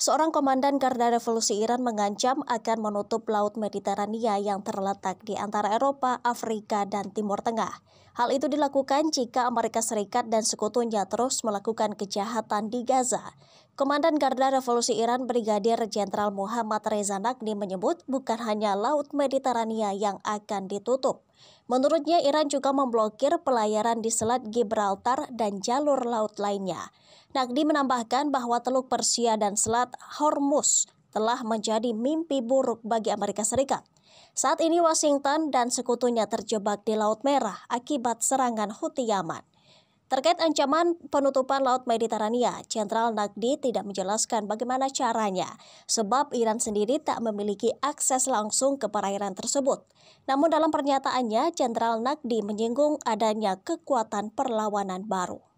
Seorang komandan Garda Revolusi Iran mengancam akan menutup Laut Mediterania yang terletak di antara Eropa, Afrika, dan Timur Tengah. Hal itu dilakukan jika Amerika Serikat dan sekutunya terus melakukan kejahatan di Gaza. Komandan Garda Revolusi Iran Brigadir Jenderal Muhammad Reza Nagni menyebut bukan hanya Laut Mediterania yang akan ditutup. Menurutnya Iran juga memblokir pelayaran di Selat Gibraltar dan jalur laut lainnya. Nagdi menambahkan bahwa Teluk Persia dan Selat Hormuz telah menjadi mimpi buruk bagi Amerika Serikat. Saat ini Washington dan sekutunya terjebak di Laut Merah akibat serangan Houthi Yaman. Terkait ancaman penutupan Laut Mediterania, Jenderal Nagdi tidak menjelaskan bagaimana caranya, sebab Iran sendiri tak memiliki akses langsung ke perairan tersebut. Namun dalam pernyataannya, Jenderal Nagdi menyinggung adanya kekuatan perlawanan baru.